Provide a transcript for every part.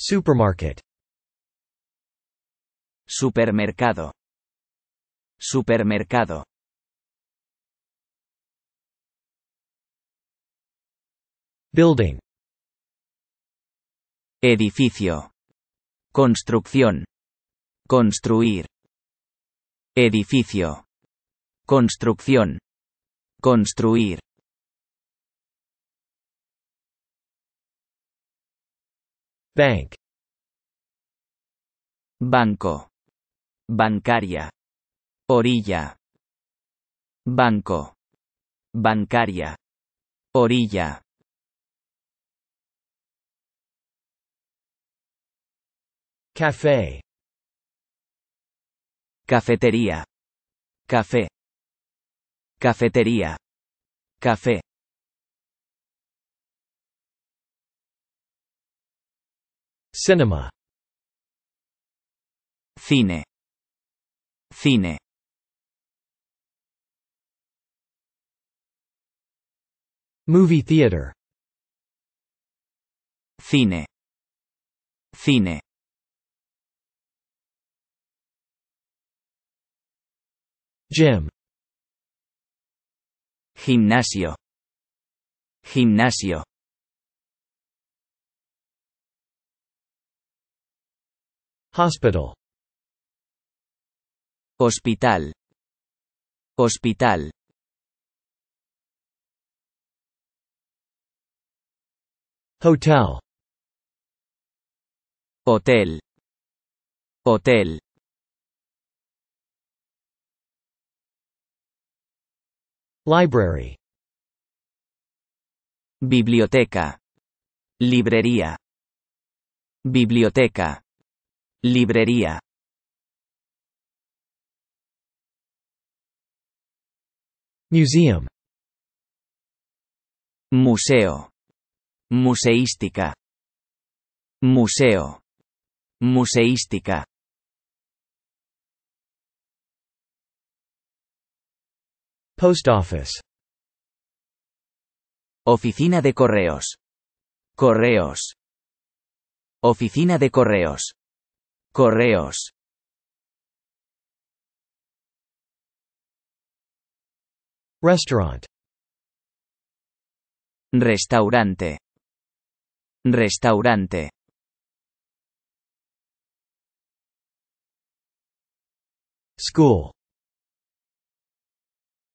Supermarket. Supermercado. Supermercado. Building. Edificio. Construcción. Construir. Edificio. Construcción. Construir. Bank. Banco. Bancaria. Orilla. Banco. Bancaria. Orilla. Café. Cafetería. Café. Cafetería. Café. Cinema Cine Cine Movie theater Cine Cine Gym Gimnasio Gimnasio Hospital. Hospital. Hospital. Hotel. Hotel. Hotel. Library. Biblioteca. Librería. Biblioteca. Librería. Museum. Museo. Museística. Museo. Museística. Post Office. Oficina de Correos. Correos. Oficina de Correos. Correos Restaurant Restaurante Restaurante School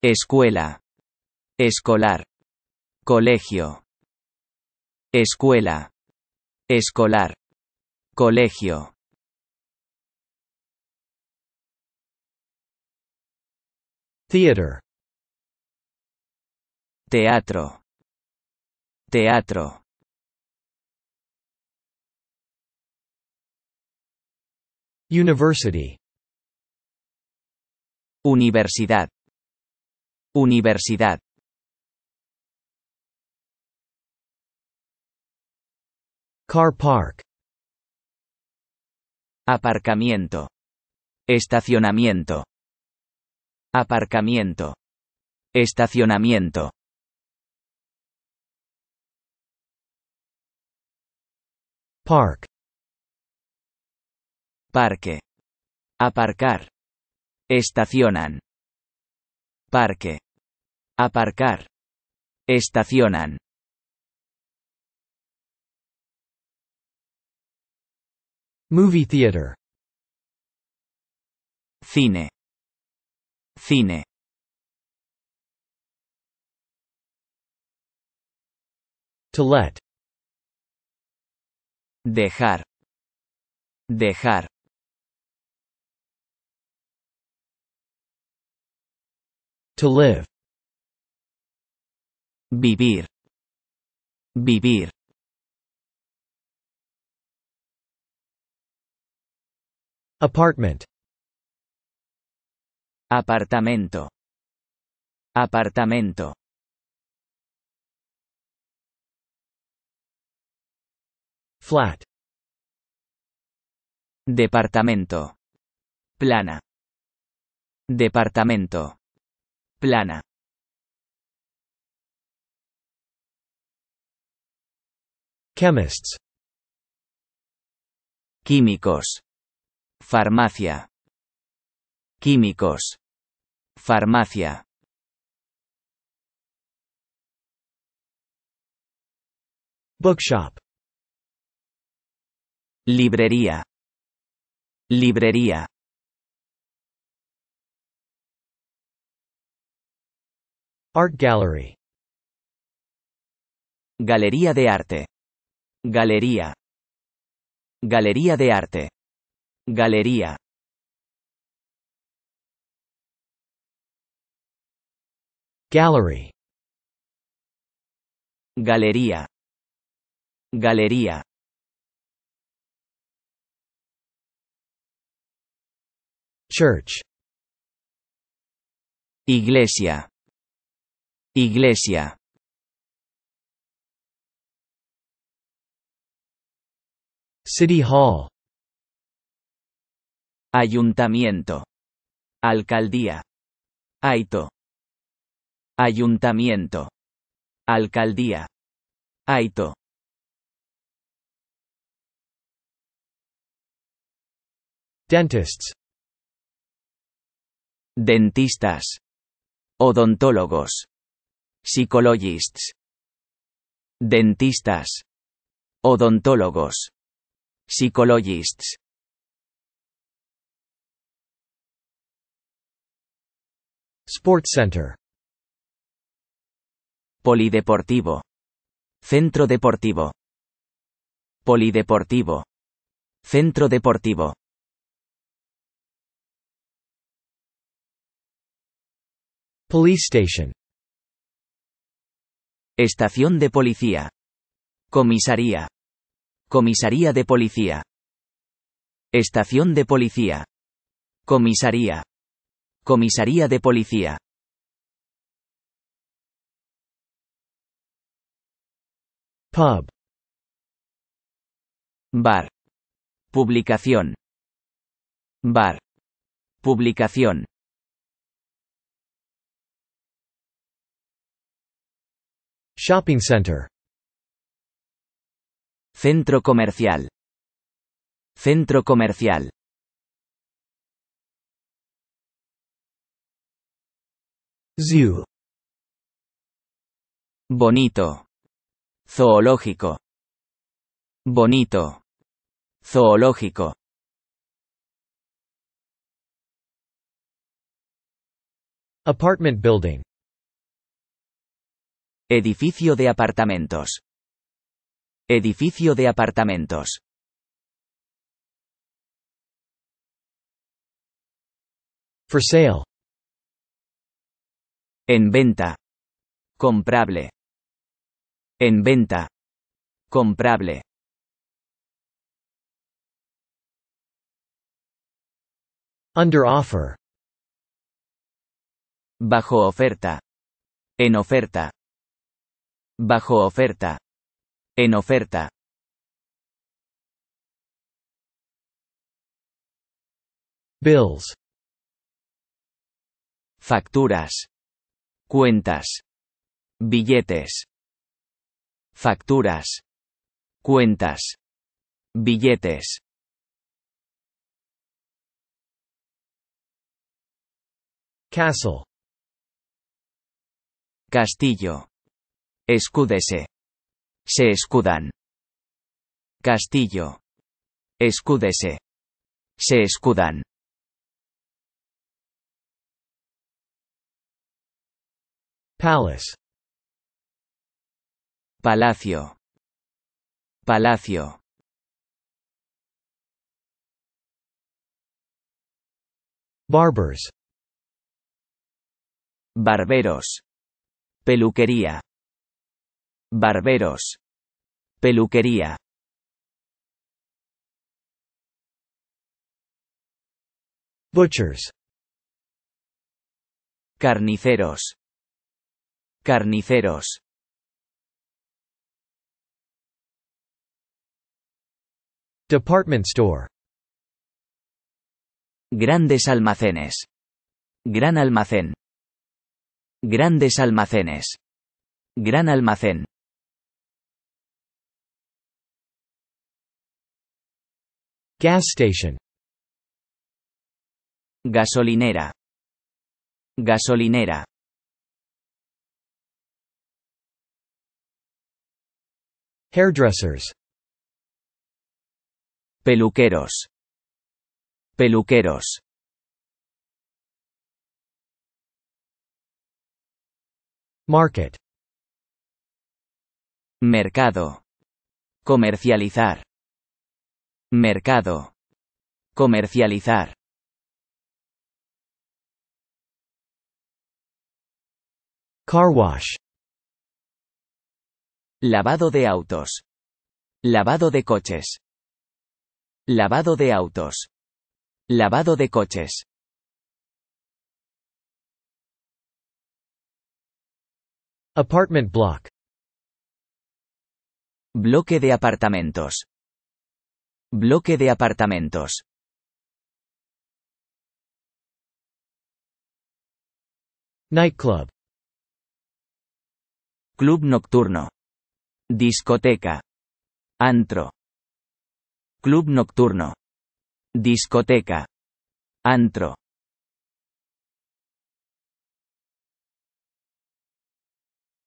Escuela Escolar Colegio Escuela Escolar Colegio Theater. Teatro. Teatro. University. Universidad. Universidad. Car park. Aparcamiento. Estacionamiento. Aparcamiento. Estacionamiento. Park. Parque. Aparcar. Estacionan. Parque. Aparcar. Estacionan. Movie theater. Cine. Cine To let. Dejar. Dejar. To live. Vivir. Vivir. Apartment. Apartamento. Apartamento. Flat. Departamento. Plana. Departamento. Plana. Chemists. Químicos. Farmacia. Químicos. Farmacia. Bookshop. Librería. Librería. Art Gallery. Galería de arte. Galería. Galería de arte. Galería. Gallery Galería Galería Church Iglesia Iglesia City Hall Ayuntamiento Alcaldía Aito Ayuntamiento. Alcaldía. Aito. Dentists. Dentistas. Odontólogos. Psychologists. Dentistas. Odontólogos. Psychologists. Sports Center Polideportivo. Centro Deportivo. Polideportivo. Centro Deportivo. Police Station. Estación de policía. Comisaría. Comisaría de policía. Estación de policía. Comisaría. Comisaría de policía. Pub. Bar. Publicación. Bar. Publicación. Shopping center. Centro comercial. Centro comercial. Zoo. Bonito. Zoológico. Bonito. Zoológico. Apartment building. Edificio de apartamentos. Edificio de apartamentos. For sale. En venta. Comprable. En venta. Comprable. Under offer. Bajo oferta. En oferta. Bajo oferta. En oferta. Bills. Facturas. Cuentas. Billetes facturas, cuentas, billetes. Castle. Castillo. Escúdese. Se escudan. Castillo. Escúdese. Se escudan. Palace. Palacio. Palacio. Barbers. Barberos. Peluquería. Barberos. Peluquería. Butchers. Carniceros. Carniceros. Department store. Grandes almacenes. Gran almacén. Grandes almacenes. Gran almacén. Gas station. Gasolinera. Gasolinera. Hairdressers Peluqueros. Peluqueros. Market. Mercado. Comercializar. Mercado. Comercializar. Car wash. Lavado de autos. Lavado de coches. Lavado de autos. Lavado de coches. Apartment block. Bloque de apartamentos. Bloque de apartamentos. Nightclub. Club nocturno. Discoteca. Antro. Club nocturno. Discoteca. Antro.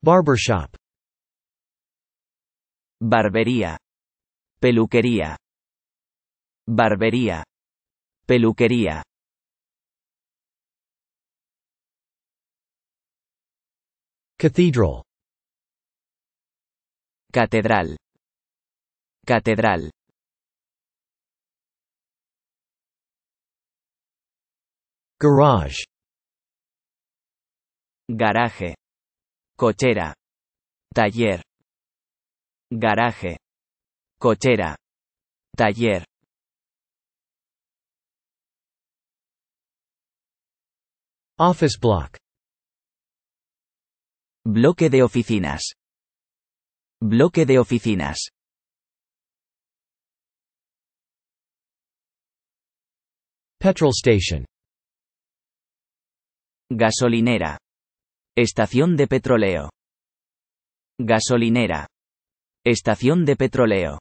Barbershop. Barbería. Peluquería. Barbería. Peluquería. catedral, Catedral. Catedral. Garage. Garaje. Cochera. Taller. Garaje. Cochera. Taller. Office block. Bloque de oficinas. Bloque de oficinas. Petrol station. Gasolinera. Estación de petróleo. Gasolinera. Estación de petróleo.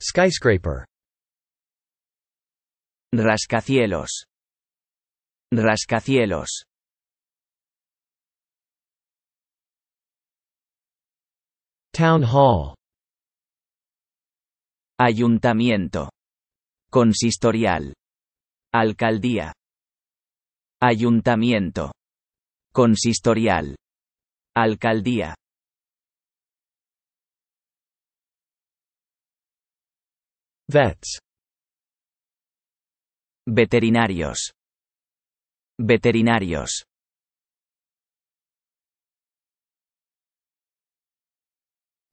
Skyscraper. Rascacielos. Rascacielos. Town Hall. Ayuntamiento. Consistorial. Alcaldía. Ayuntamiento. Consistorial. Alcaldía. Vets. Veterinarios. Veterinarios.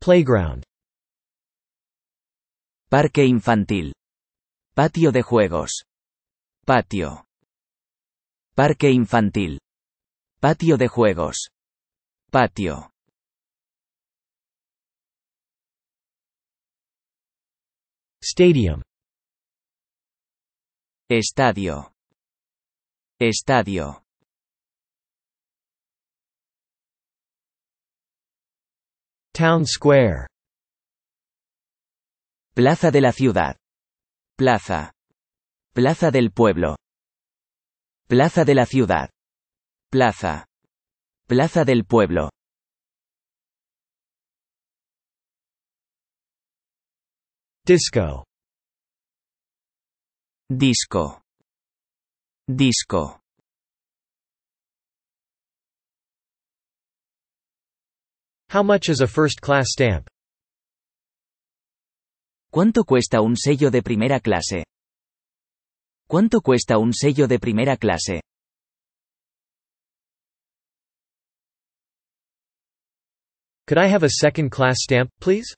Playground. Parque infantil. Patio de juegos. Patio. Parque infantil. Patio de juegos. Patio. Stadium. Estadio. Estadio. Town Square. Plaza de la ciudad. Plaza. Plaza del pueblo. Plaza de la ciudad. Plaza. Plaza del pueblo. Disco. Disco. Disco. How much is a first class stamp? ¿Cuánto cuesta un sello de primera clase? ¿Cuánto cuesta un sello de primera clase? Could I have a second class stamp, please?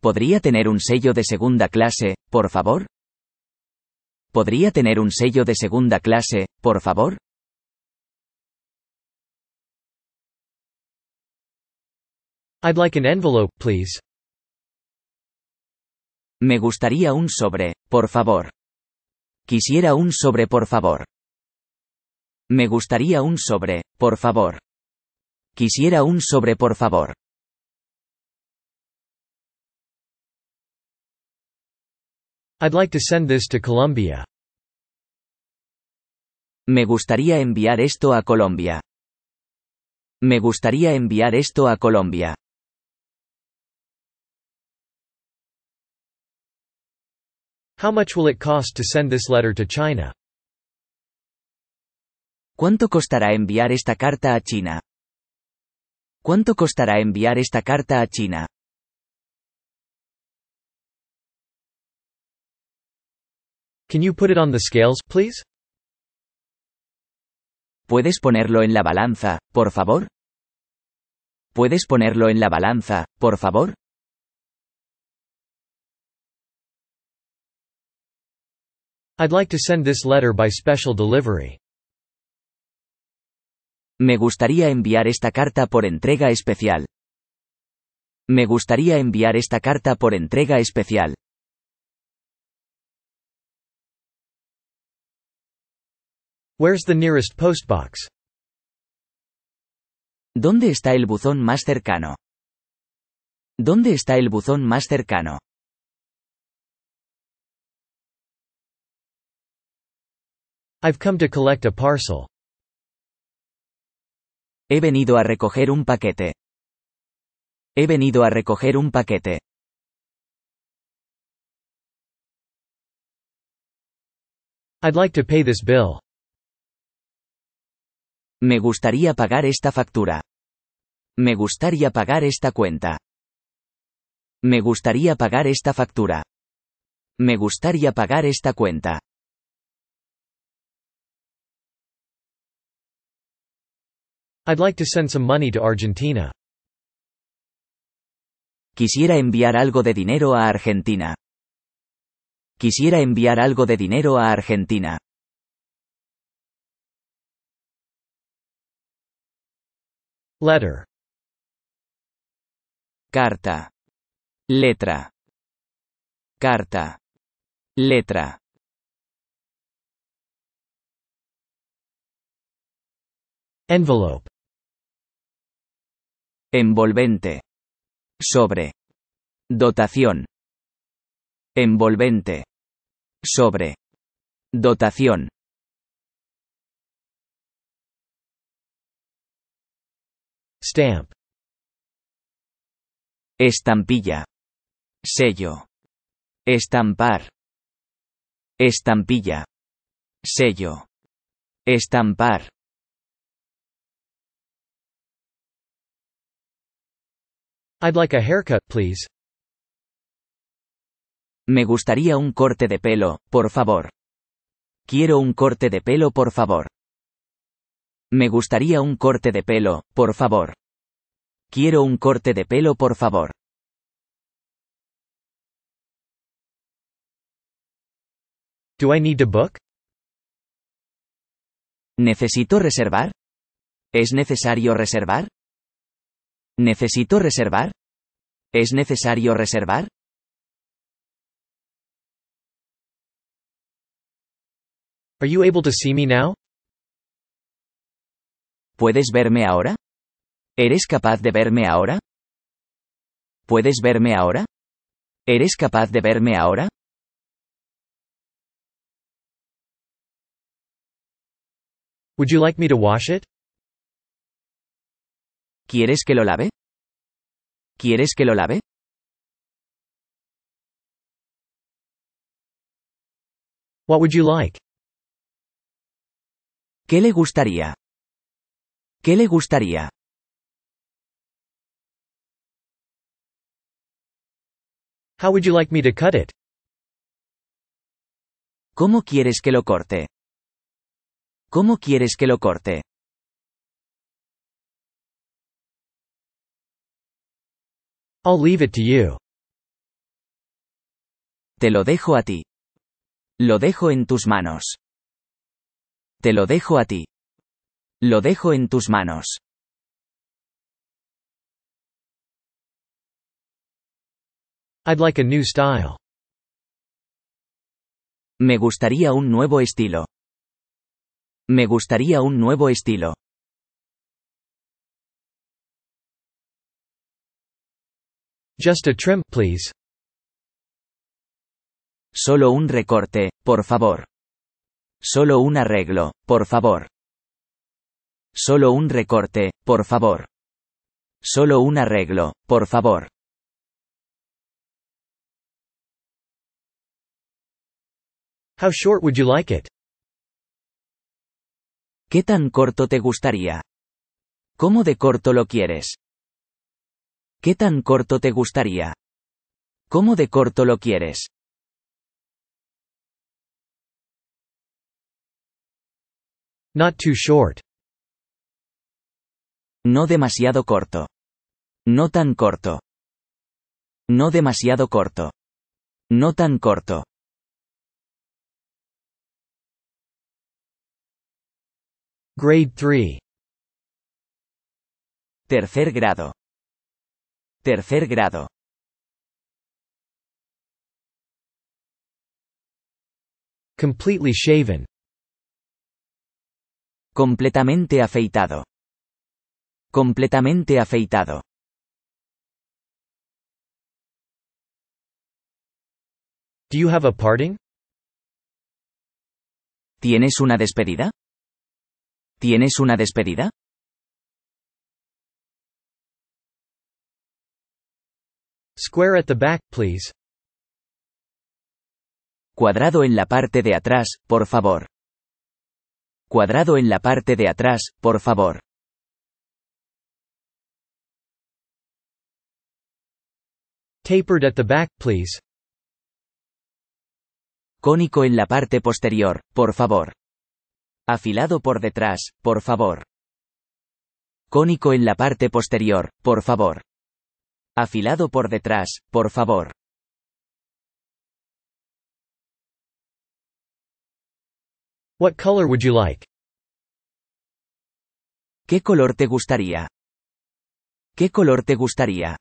¿Podría tener un sello de segunda clase, por favor? ¿Podría tener un sello de segunda clase, por favor? I'd like an envelope, please. Me gustaría un sobre, por favor. Quisiera un sobre, por favor. Me gustaría un sobre, por favor. Quisiera un sobre, por favor. I'd like to send this to Colombia. Me gustaría enviar esto a Colombia. Me gustaría enviar esto a Colombia. How much will it cost to send this letter to China? ¿Cuánto costará enviar esta carta a China? ¿Cuánto costará enviar esta carta a China? Can you put it on the scales, please? ¿Puedes ponerlo en la balanza, por favor? ¿Puedes ponerlo en la balanza, por favor? I'd like to send this letter by special delivery. Me gustaría enviar esta carta por entrega especial. Me gustaría enviar esta carta por entrega especial. Where's the nearest postbox? ¿Dónde está el buzón más cercano? ¿Dónde está el buzón más cercano? I've come to collect a parcel. He venido a recoger un paquete. He venido a recoger un paquete. I'd like to pay this bill. Me gustaría pagar esta factura. Me gustaría pagar esta cuenta. Me gustaría pagar esta factura. Me gustaría pagar esta cuenta. I'd like to send some money to Argentina. Quisiera enviar algo de dinero a Argentina. Quisiera enviar algo de dinero a Argentina. Letter. Carta. Letra. Carta. Letra. Envelope. Envolvente. Sobre. Dotación. Envolvente. Sobre. Dotación. Stamp. Estampilla. Sello. Estampar. Estampilla. Sello. Estampar. I'd like a haircut, please. Me gustaría un corte de pelo, por favor. Quiero un corte de pelo, por favor. Me gustaría un corte de pelo, por favor. Quiero un corte de pelo, por favor. Do I need to book? ¿Necesito reservar? ¿Es necesario reservar? ¿Necesito reservar? ¿Es necesario reservar? Are you able to see me now? ¿Puedes verme ahora? ¿Eres capaz de verme ahora? ¿Puedes verme ahora? ¿Eres capaz de verme ahora? Would you like me to wash it? ¿Quieres que lo lave? ¿Quieres que lo lave? What would you like? ¿Qué le gustaría? ¿Qué le gustaría? How would you like me to cut it? ¿Cómo quieres que lo corte? ¿Cómo quieres que lo corte? I'll leave it to you. Te lo dejo a ti. Lo dejo en tus manos. Te lo dejo a ti. Lo dejo en tus manos. I'd like a new style. Me gustaría un nuevo estilo. Me gustaría un nuevo estilo. Just a trim, please. Solo un recorte, por favor. Solo un arreglo, por favor. Solo un recorte, por favor. Solo un arreglo, por favor. How short would you like it? ¿Qué tan corto te gustaría? ¿Cómo de corto lo quieres? ¿Qué tan corto te gustaría? ¿Cómo de corto lo quieres? Not too short. No demasiado corto. No tan corto. No demasiado corto. No tan corto. Grade 3. Tercer grado. Tercer grado. Completely shaven. Completamente afeitado. Completamente afeitado. Do you have a parting? ¿Tienes una despedida? ¿Tienes una despedida? Square at the back, please. Cuadrado en la parte de atrás, por favor. Cuadrado en la parte de atrás, por favor. Tapered at the back, please. Cónico en la parte posterior, por favor. Afilado por detrás, por favor. Cónico en la parte posterior, por favor. Afilado por detrás, por favor. What color would you like? ¿Qué color te gustaría? ¿Qué color te gustaría?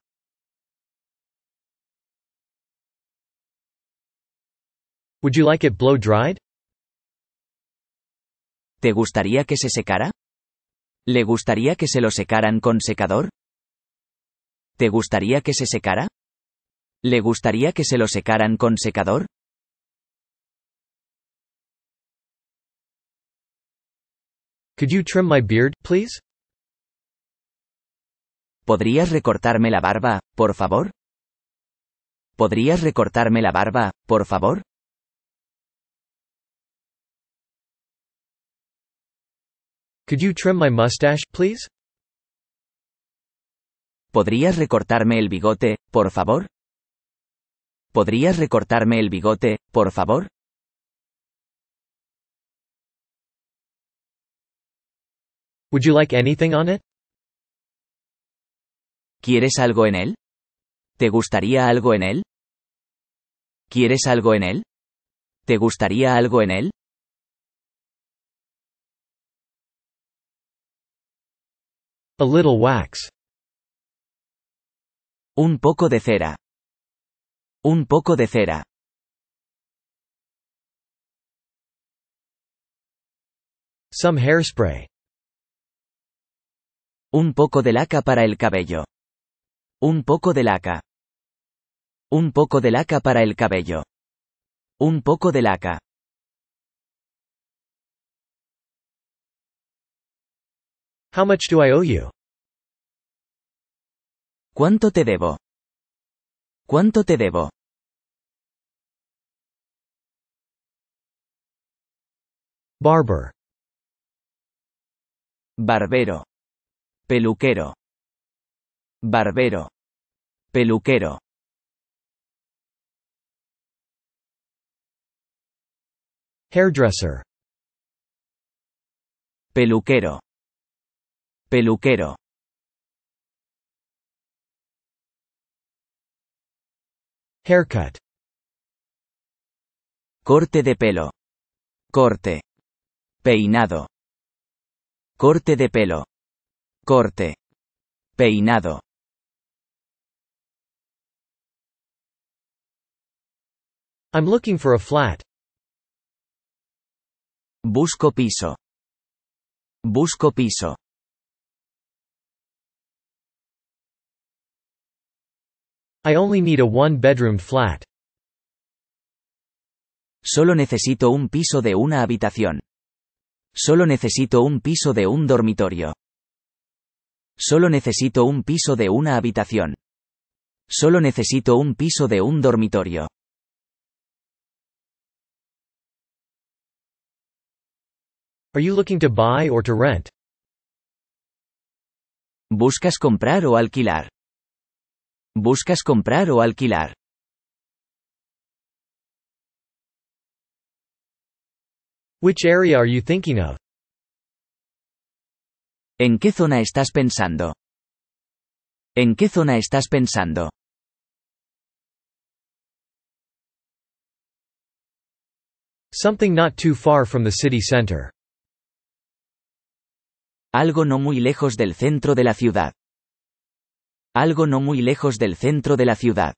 Would you like it blow dried? ¿Te gustaría que se secara? ¿Le gustaría que se lo secaran con secador? ¿Te gustaría que se secara? ¿Le gustaría que se lo secaran con secador? Could you trim my beard, please? ¿Podrías recortarme la barba, por favor? ¿Podrías recortarme la barba, por favor? Could you trim my mustache, please? ¿Podrías recortarme el bigote, por favor? ¿Podrías recortarme el bigote, por favor? Would you like anything on it? ¿Quieres algo en él? ¿Te gustaría algo en él? ¿Quieres algo en él? ¿Te gustaría algo en él? A little wax. Un poco de cera. Un poco de cera. Some hairspray. Un poco de laca para el cabello. Un poco de laca. Un poco de laca para el cabello. Un poco de laca. How much do I owe you? ¿Cuánto te debo? ¿Cuánto te debo? Barber. Barbero. Peluquero. Barbero. Peluquero. Hairdresser. Peluquero. Peluquero. Haircut. Corte de pelo. Corte. Peinado. Corte de pelo. Corte. Peinado. I'm looking for a flat. Busco piso. Busco piso. I only need a one-bedroom flat. Solo necesito un piso de una habitación. Solo necesito un piso de un dormitorio. Solo necesito un piso de una habitación. Solo necesito un piso de un dormitorio. Are you looking to buy or to rent? ¿Buscas comprar o alquilar? ¿Buscas comprar o alquilar? Which area are you thinking of? ¿En qué zona estás pensando? ¿En qué zona estás pensando? Something not too far from the city center. Algo no muy lejos del centro de la ciudad algo no muy lejos del centro de la ciudad.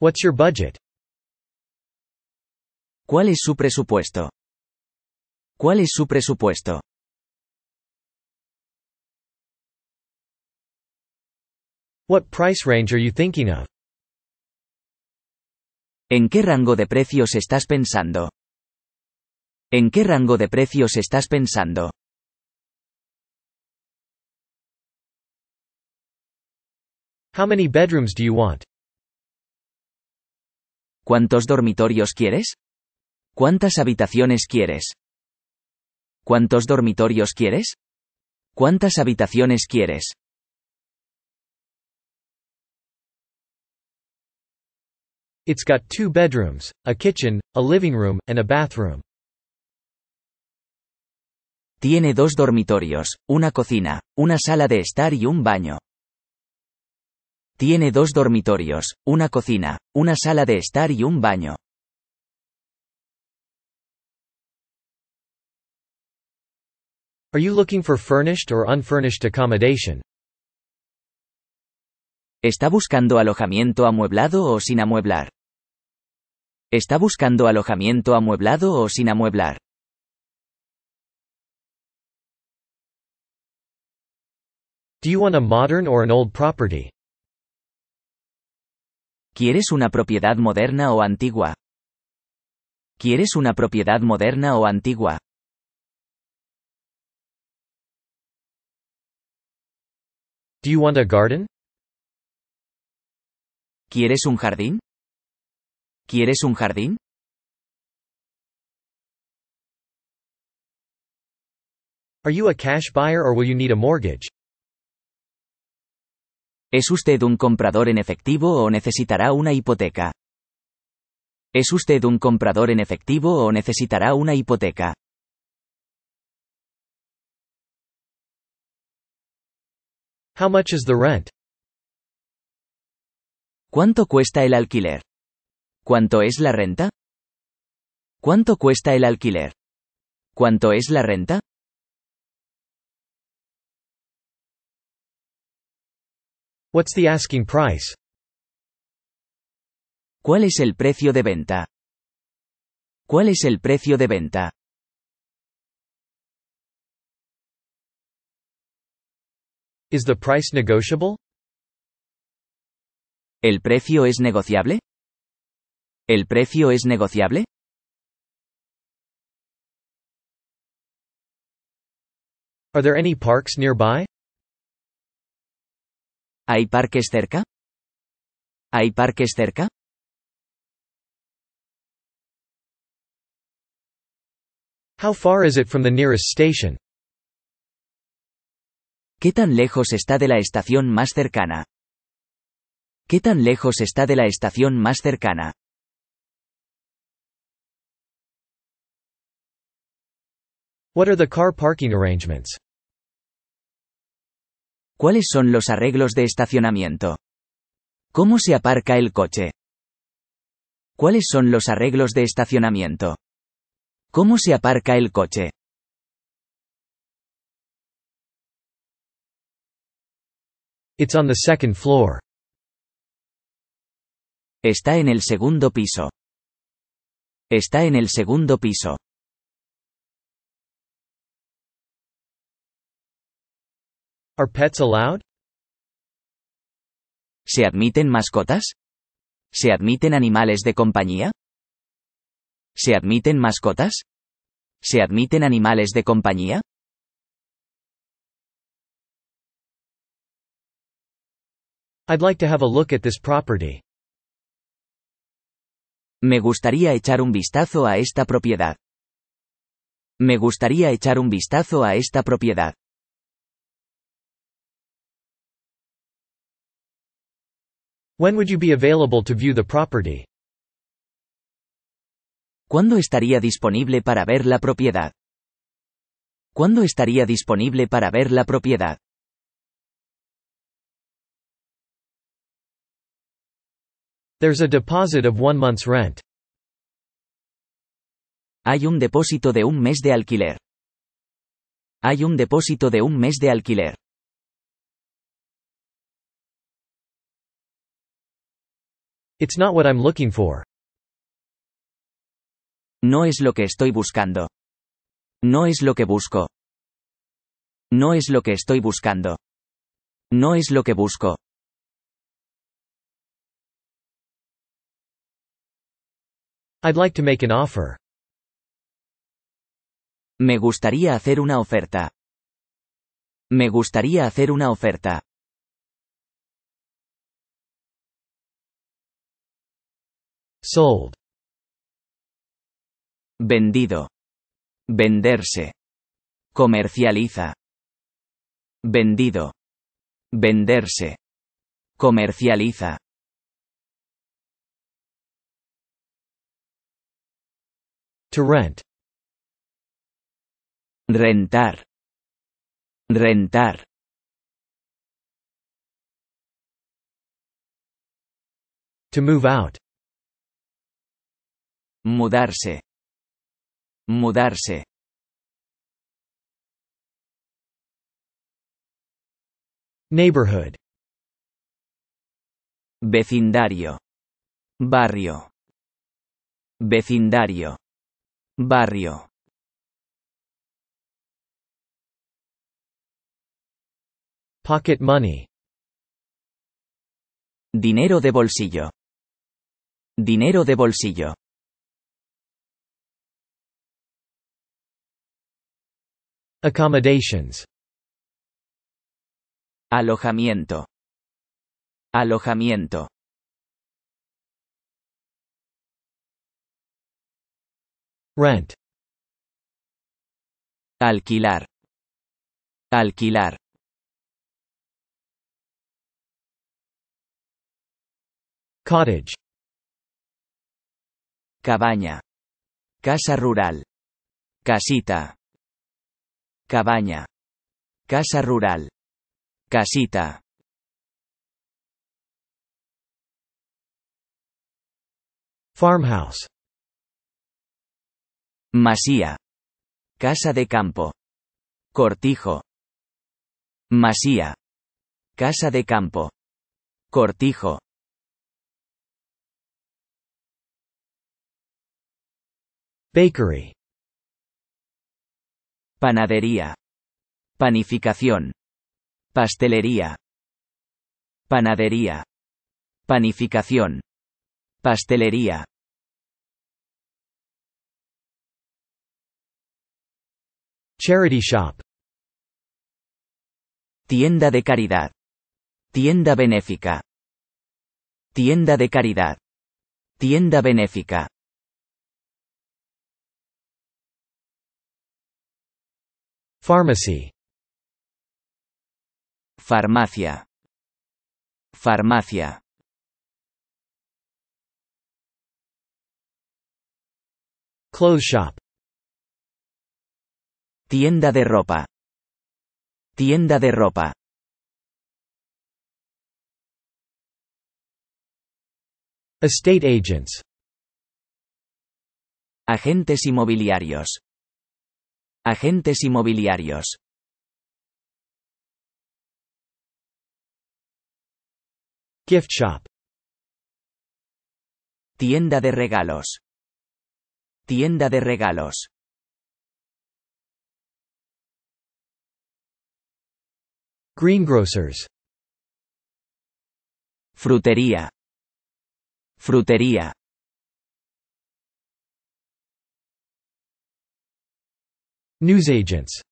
What's your budget? ¿Cuál es su presupuesto? ¿Cuál es su presupuesto? What price range are you thinking of? ¿En qué rango de precios estás pensando? ¿En qué rango de precios estás pensando? ¿Cuántos dormitorios quieres? ¿Cuántas habitaciones quieres? ¿Cuántos dormitorios quieres? ¿Cuántas habitaciones quieres? It's got two bedrooms, a kitchen, a living room, and a bathroom. Tiene dos dormitorios, una cocina, una sala de estar y un baño. Tiene dos dormitorios, una cocina, una sala de estar y un baño. Are you looking for furnished or unfurnished accommodation? ¿Está buscando alojamiento amueblado o sin amueblar? ¿Está buscando alojamiento amueblado o sin amueblar? Do you want a modern or an old property? ¿Quieres una propiedad moderna o antigua? ¿Quieres una propiedad moderna o antigua? Do you want a garden? ¿Quieres un jardín? ¿Quieres un jardín? Are you a cash buyer or will you need a mortgage? ¿Es usted un comprador en efectivo o necesitará una hipoteca? ¿Es usted un comprador en efectivo o necesitará una hipoteca? How much is the rent? ¿Cuánto cuesta el alquiler? ¿Cuánto es la renta? ¿Cuánto cuesta el alquiler? ¿Cuánto es la renta? What's the asking price? ¿Cuál es el precio de venta? ¿Cuál es el precio de venta? Is the price negotiable? ¿El precio es negociable? ¿El precio es negociable? Are there any parks nearby? ¿Hay parques cerca? ¿Hay parques cerca? How far is it from the nearest station? ¿Qué tan lejos está de la estación más cercana? ¿Qué tan lejos está de la estación más cercana? What are the car parking arrangements? ¿Cuáles son los arreglos de estacionamiento? ¿Cómo se aparca el coche? ¿Cuáles son los arreglos de estacionamiento? ¿Cómo se aparca el coche? It's on the second floor. Está en el segundo piso. Está en el segundo piso. ¿Se admiten mascotas? ¿Se admiten animales de compañía? ¿Se admiten mascotas? ¿Se admiten animales de compañía? I'd like to have a look at this property. Me gustaría echar un vistazo a esta propiedad. Me gustaría echar un vistazo a esta propiedad. When would you be available to view the property? ¿Cuándo estaría disponible para ver la propiedad? ¿Cuándo estaría disponible para ver la propiedad? There's a deposit of one month's rent. Hay un depósito de un mes de alquiler. Hay un depósito de un mes de alquiler. It's not what I'm looking for. No es lo que estoy buscando. No es lo que busco. No es lo que estoy buscando. No es lo que busco. I'd like to make an offer. Me gustaría hacer una oferta. Me gustaría hacer una oferta. sold. Vendido. Venderse. Comercializa. Vendido. Venderse. Comercializa. To rent. Rentar. Rentar. To move out. Mudarse. Mudarse. Neighborhood. Vecindario. Barrio. Vecindario. Barrio. Pocket money. Dinero de bolsillo. Dinero de bolsillo. Accommodations. Alojamiento. Alojamiento. Rent. Alquilar. Alquilar. Cottage. Cabaña. Casa rural. Casita. Cabaña. Casa rural. Casita. Farmhouse. Masía. Casa de campo. Cortijo. Masía. Casa de campo. Cortijo. Bakery. Panadería. Panificación. Pastelería. Panadería. Panificación. Pastelería. Charity shop. Tienda de caridad. Tienda benéfica. Tienda de caridad. Tienda benéfica. Pharmacy. Farmacia. Farmacia. Clothes shop. Tienda de ropa. Tienda de ropa. Estate agents. Agentes inmobiliarios. Agentes inmobiliarios. Gift shop. Tienda de regalos. Tienda de regalos. Greengrocers. Frutería. Frutería. Newsagents.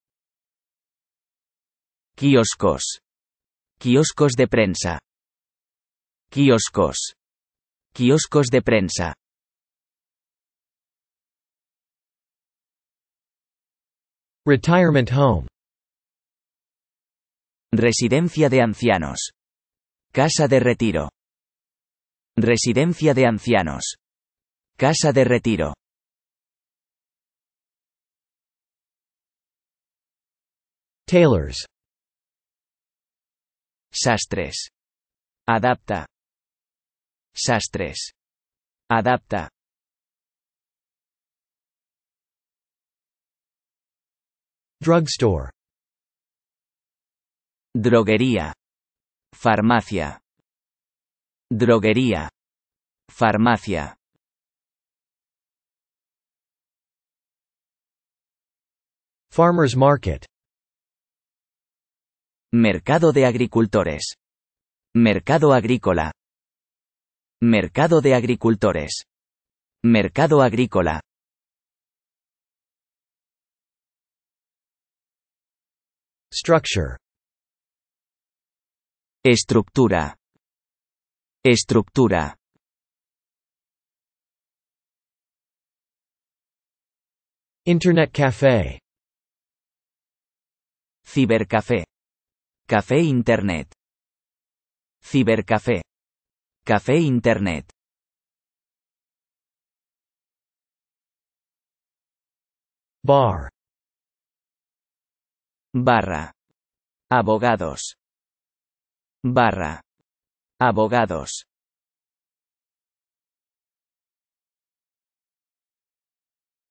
Kioscos. Kioscos de prensa. Kioscos. Kioscos de prensa. Retirement home. Residencia de ancianos. Casa de retiro. Residencia de ancianos. Casa de retiro. Tailors. Sastres. Adapta. Sastres. Adapta. Drugstore. Droguería. Farmacia. Droguería. Farmacia. Farmer's Market Mercado de agricultores. Mercado agrícola. Mercado de agricultores. Mercado agrícola. Structure. Estructura. Estructura. Internet café. Cibercafé. Café Internet. Cibercafé. Café Internet. Bar. Barra. Abogados. Barra. Abogados.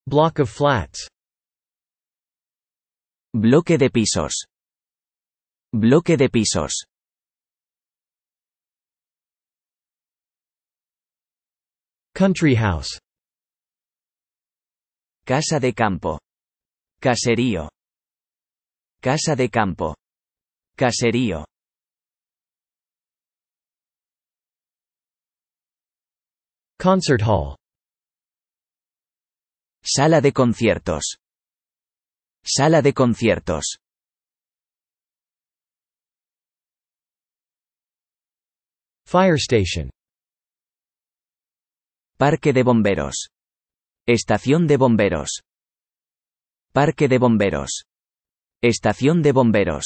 Block of flats. Bloque de pisos. Bloque de pisos. Country house. Casa de campo. Caserío. Casa de campo. Caserío. Concert hall. Sala de conciertos. Sala de conciertos. Fire Station. Parque de bomberos. Estación de bomberos. Parque de bomberos. Estación de bomberos.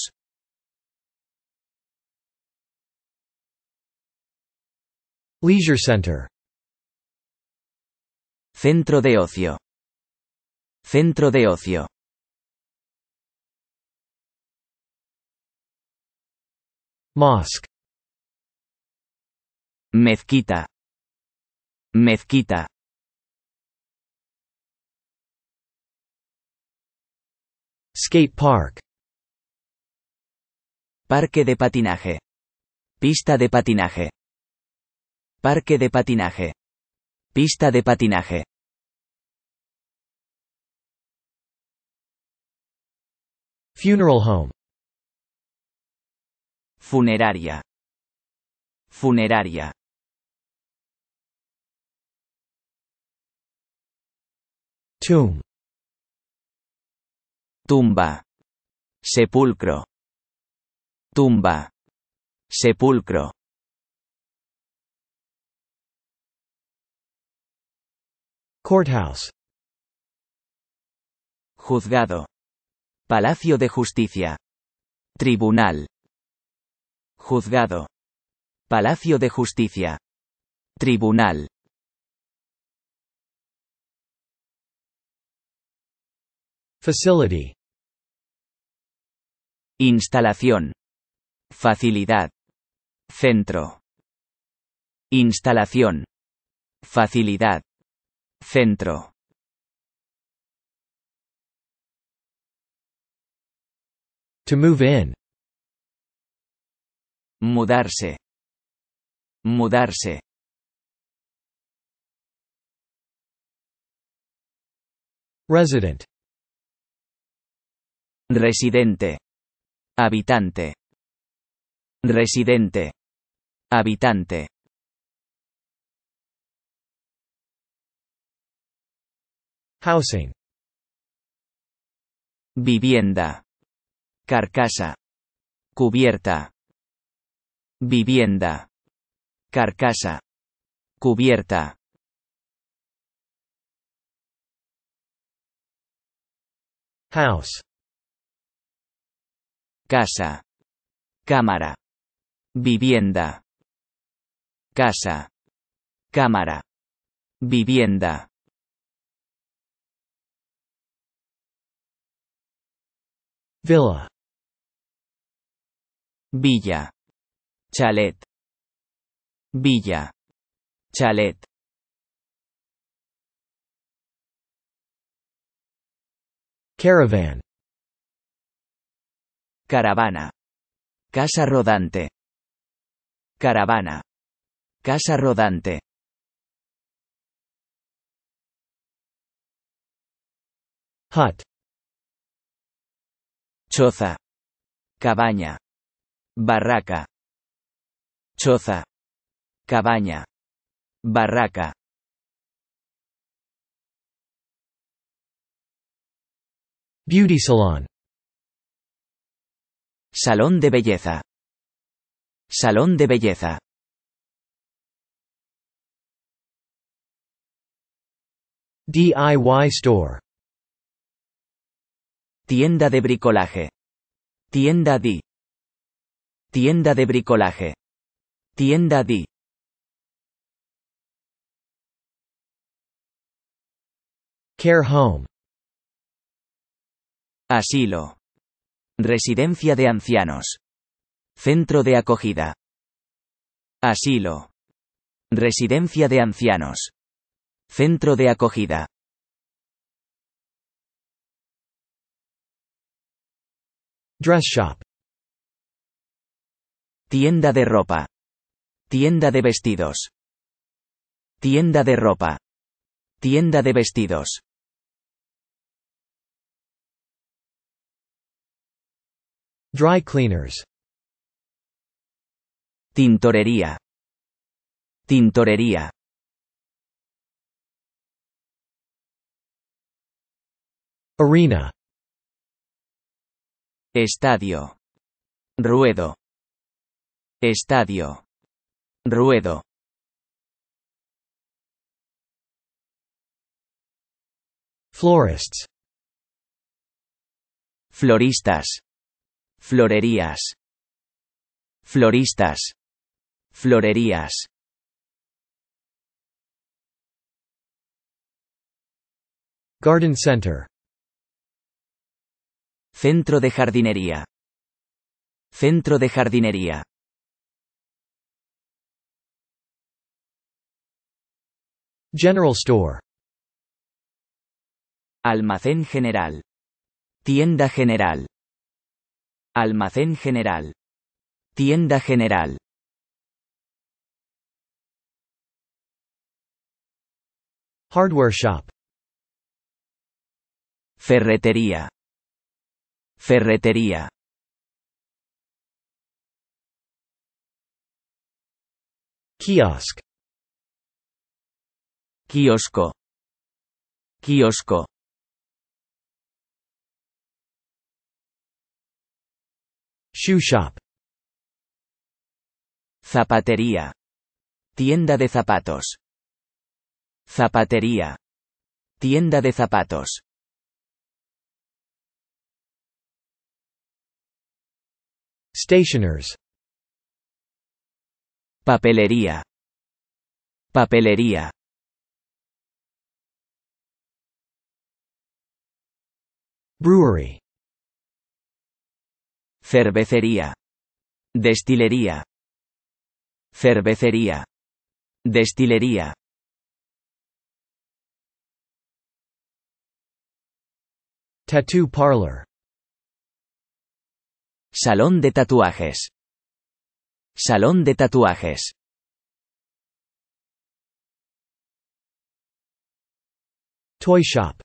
Leisure Center. Centro de ocio. Centro de ocio. Mosque. Mezquita. Mezquita. Skate park. Parque de patinaje. Pista de patinaje. Parque de patinaje. Pista de patinaje. Funeral home. Funeraria. Funeraria. Tumba. Sepulcro. Tumba. Sepulcro. Courthouse. Juzgado. Palacio de Justicia. Tribunal. Juzgado. Palacio de Justicia. Tribunal. Facility. Instalación. Facilidad. Centro. Instalación. Facilidad. Centro. To move in. Mudarse. Mudarse. Resident. Residente. Habitante. Residente. Habitante. Housing. Vivienda. Carcasa. Cubierta. Vivienda. Carcasa. Cubierta. House. Casa. Cámara. Vivienda. Casa. Cámara. Vivienda. Villa. Villa. Chalet. Villa. Chalet. Caravan. Caravana. Casa rodante. Caravana. Casa rodante. Hut. Choza. Cabaña. Barraca. Choza. Cabaña. Barraca. Beauty salon Salón de belleza. Salón de belleza. DIY store. Tienda de bricolaje. Tienda DI. Tienda de bricolaje. Tienda D. Care home. Asilo. Residencia de ancianos. Centro de acogida. Asilo. Residencia de ancianos. Centro de acogida. Dress shop. Tienda de ropa. Tienda de vestidos. Tienda de ropa. Tienda de vestidos. Dry cleaners. Tintorería. Tintorería. Arena. Estadio. Ruedo. Estadio. Ruedo. Florists. Floristas. Florerías. Floristas. Florerías. Garden Center. Centro de jardinería. Centro de jardinería. General Store. Almacén general. Tienda general. Almacén general. Tienda general. Hardware shop. Ferretería. Ferretería. Kiosk. Kiosco. Kiosco. Shoe shop. Zapatería. Tienda de zapatos. Zapatería. Tienda de zapatos. Stationers. Papelería. Papelería. Brewery. Cervecería. Destilería. Cervecería. Destilería. Tattoo parlor. Salón de tatuajes. Salón de tatuajes. Toy shop.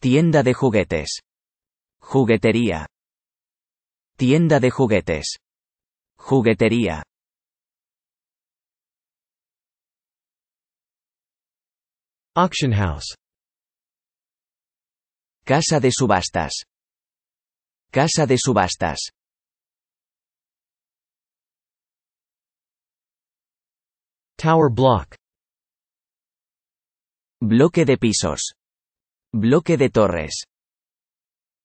Tienda de juguetes. Juguetería. Tienda de juguetes. Juguetería. Auction house. Casa de subastas. Casa de subastas. Tower block. Bloque de pisos. Bloque de torres.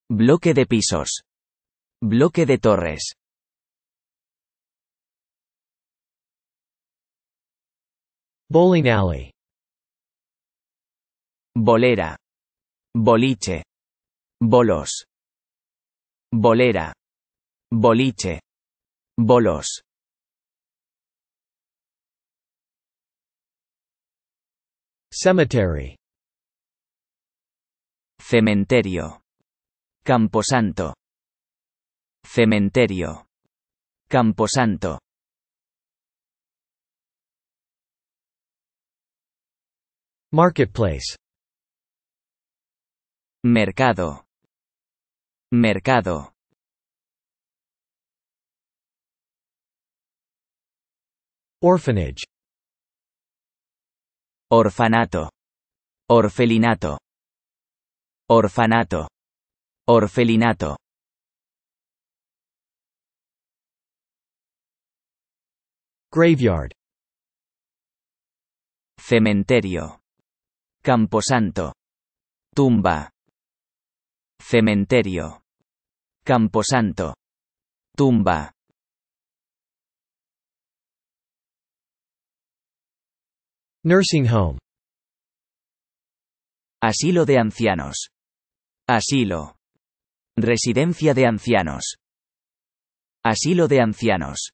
Bloque de pisos. Bloque de torres. Bowling alley. Bolera. Boliche. Bolos. Bolera. Boliche. Bolos. Cemetery. Cementerio. Camposanto. Cementerio. Camposanto. Marketplace. Mercado. Mercado. Orphanage. Orfanato. Orfelinato. Orfanato. Orfelinato. Graveyard. Cementerio. Camposanto. Tumba. Cementerio. Camposanto. Tumba. Nursing home. Asilo de ancianos. Asilo. Residencia de ancianos. Asilo de ancianos.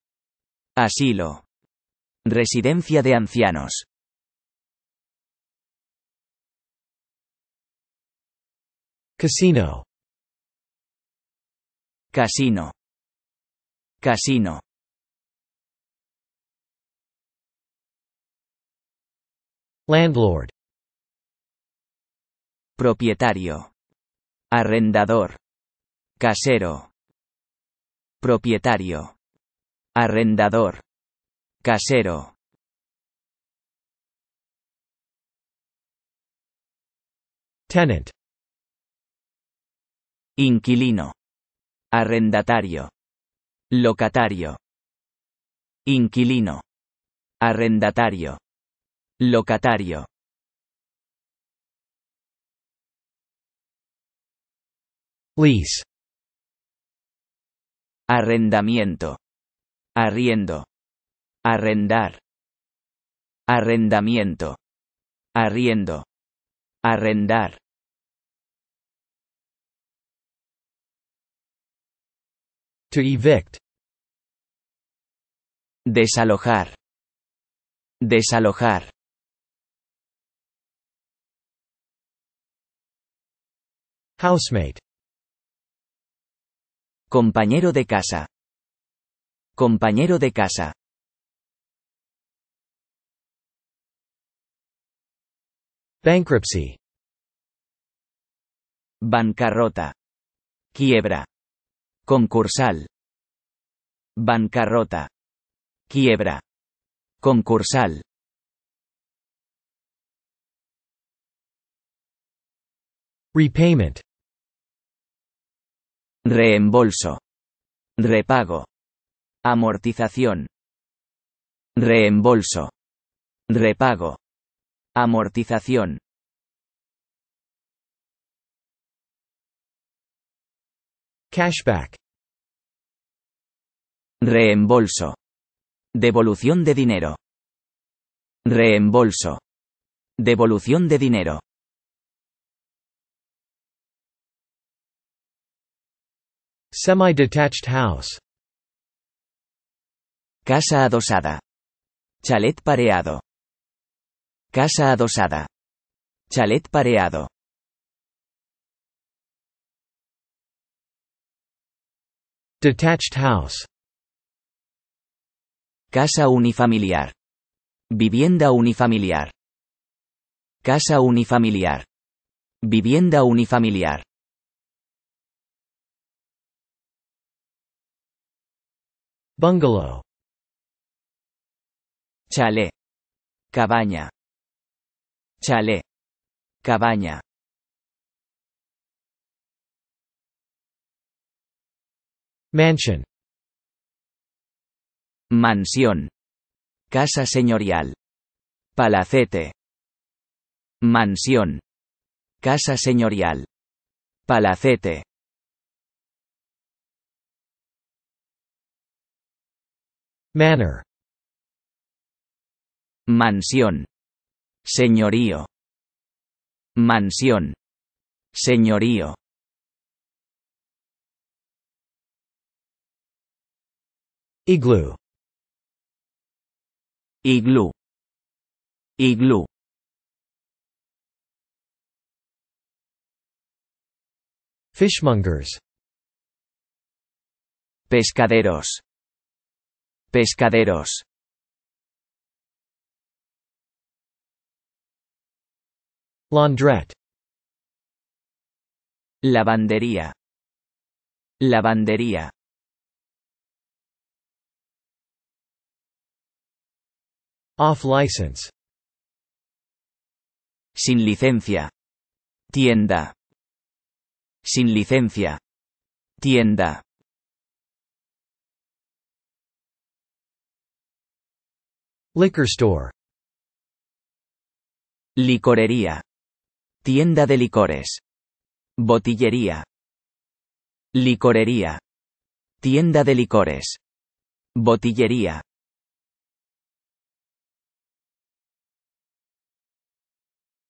Asilo. Residencia de ancianos. Casino. Casino. Casino. Landlord. Propietario. Arrendador. Casero. Propietario. Arrendador. Casero. Tenant. Inquilino. Arrendatario. Locatario. Inquilino. Arrendatario. Locatario. Lease. Arrendamiento. Arriendo. Arrendar. Arrendamiento. Arriendo. Arrendar. To evict. Desalojar. Desalojar. Housemate. Compañero de casa. Compañero de casa. Bankruptcy. Bancarrota. Quiebra. Concursal. Bancarrota. Quiebra. Concursal. Repayment. Reembolso. Repago. Amortización. Reembolso. Repago. Amortización. Cashback. Reembolso. Devolución de dinero. Reembolso. Devolución de dinero. Semi-detached house. Casa adosada. Chalet pareado. Casa adosada. Chalet pareado. Detached house. Casa unifamiliar. Vivienda unifamiliar. Casa unifamiliar. Vivienda unifamiliar. Bungalow. Chalet. Cabaña. Chalet. Cabaña. Mansion. Mansión. Casa señorial. Palacete. Mansión. Casa señorial. Palacete. Manor. Mansión. Señorío. Mansión. Señorío. Igloo. Igloo. Igloo. Fishmongers. Pescaderos. Pescaderos. Laundrette. Lavandería. Lavandería. Off license. Sin licencia. Tienda. Sin licencia. Tienda. Liquor store. Licorería. Tienda de licores. Botillería. Licorería. Tienda de licores. Botillería.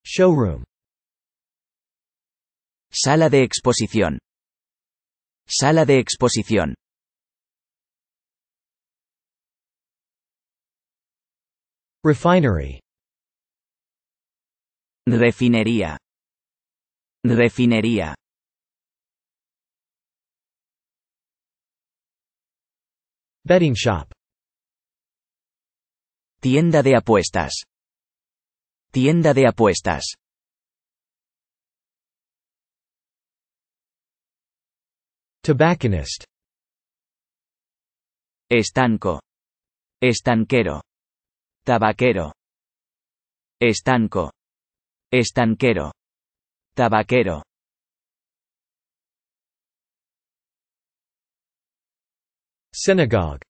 Showroom. Sala de exposición. Sala de exposición. Refinery. Refinería. Refinería. Betting shop. Tienda de apuestas. Tienda de apuestas. Tobacconist. Estanco. Estanquero. Tabaquero. Estanco. Estanquero. Tabaquero. Synagogue.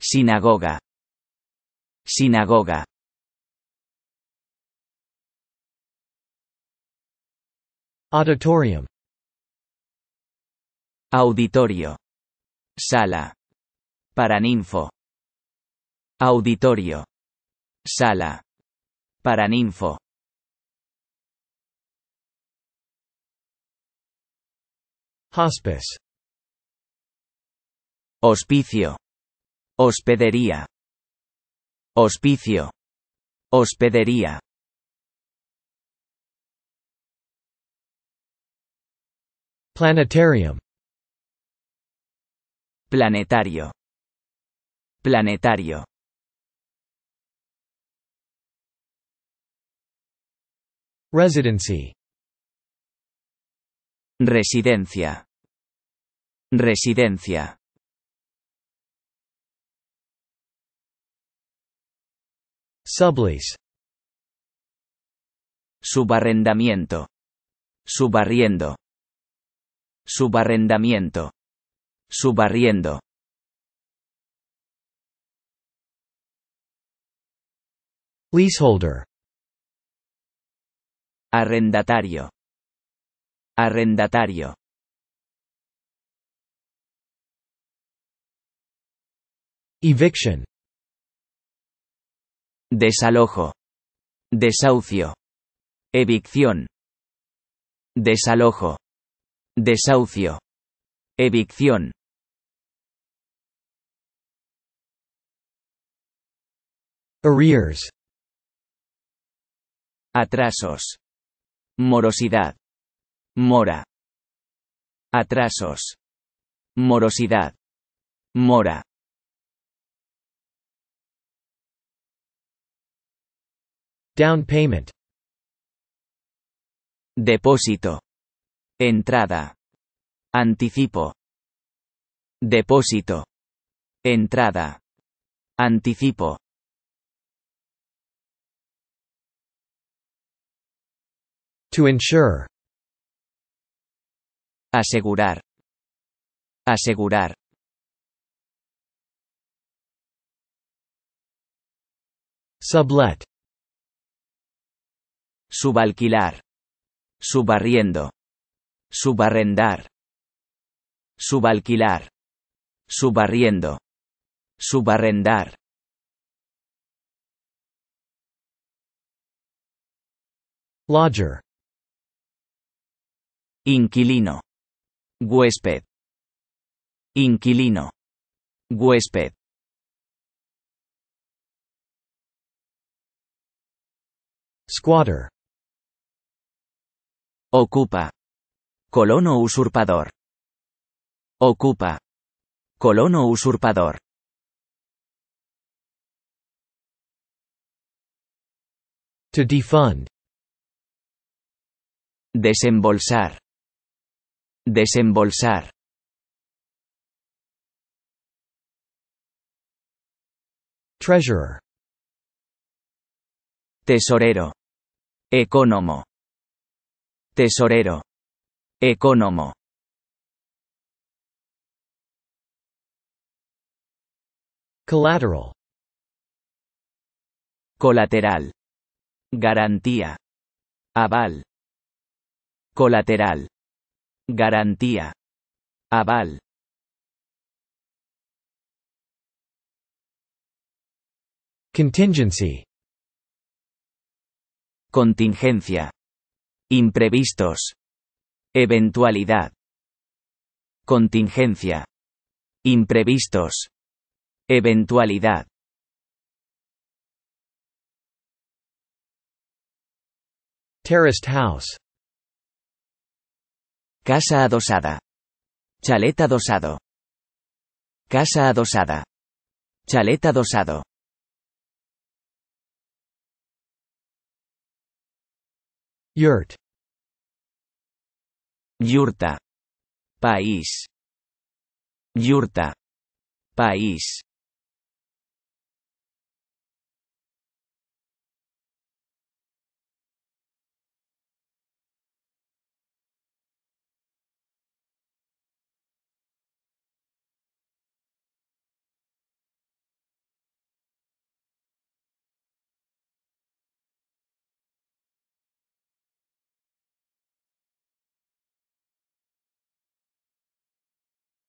Sinagoga. Sinagoga. Auditorium. Auditorio. Sala. Paraninfo. Auditorio. Sala. Paraninfo. Hospice. Hospicio. Hospedería. Hospicio. Hospedería. Planetarium. Planetario. Planetario. Residency. Residencia. Residencia. Sublease. Subarrendamiento. Subarriendo. Subarrendamiento. Subarriendo. Leaseholder. Arrendatario. Arrendatario. Eviction. Desalojo. Desahucio. Evicción. Desalojo. Desahucio. Evicción. Arrears. Atrasos. Morosidad. Mora. Atrasos. Morosidad. Mora. Down payment. Depósito. Entrada. Anticipo. Depósito. Entrada. Anticipo. To ensure. Asegurar. Asegurar. Sublet. Subalquilar. Subarriendo. Subarrendar. Subalquilar. Subarriendo. Subarrendar. Lodger Inquilino. Huésped. Inquilino. Huésped. Squatter. Ocupa. Colono usurpador. Ocupa. Colono usurpador. To defund. Desembolsar. Desembolsar. Treasurer. Tesorero. Economo. Tesorero. Economo. Collateral. Colateral. Garantía. Aval. Colateral. Garantía. Aval. Contingency. Contingencia. Imprevistos. Eventualidad. Contingencia. Imprevistos. Eventualidad. Terraced house. Casa adosada. Chaleta adosado. Casa adosada. Chaleta adosado. Yurt. Yurta. País. Yurta. País.